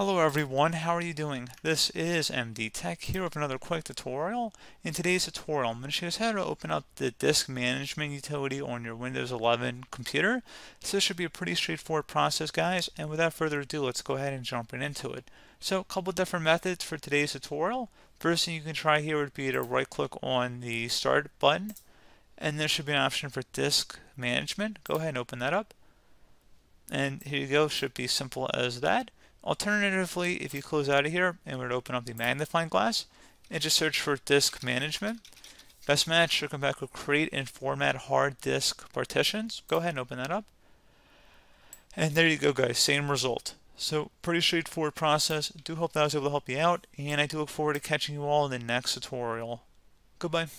Hello everyone, how are you doing? This is MD Tech here with another quick tutorial. In today's tutorial, I'm going to show you how to open up the disk management utility on your Windows 11 computer. So this should be a pretty straightforward process guys, and without further ado, let's go ahead and jump right into it. So a couple different methods for today's tutorial. First thing you can try here would be to right click on the start button, and there should be an option for disk management. Go ahead and open that up. And here you go, should be simple as that. Alternatively, if you close out of here and were to open up the magnifying glass and just search for disk management, best match should come back with create and format hard disk partitions. Go ahead and open that up. And there you go guys, same result. So pretty straightforward process. Do hope that I was able to help you out and I do look forward to catching you all in the next tutorial. Goodbye.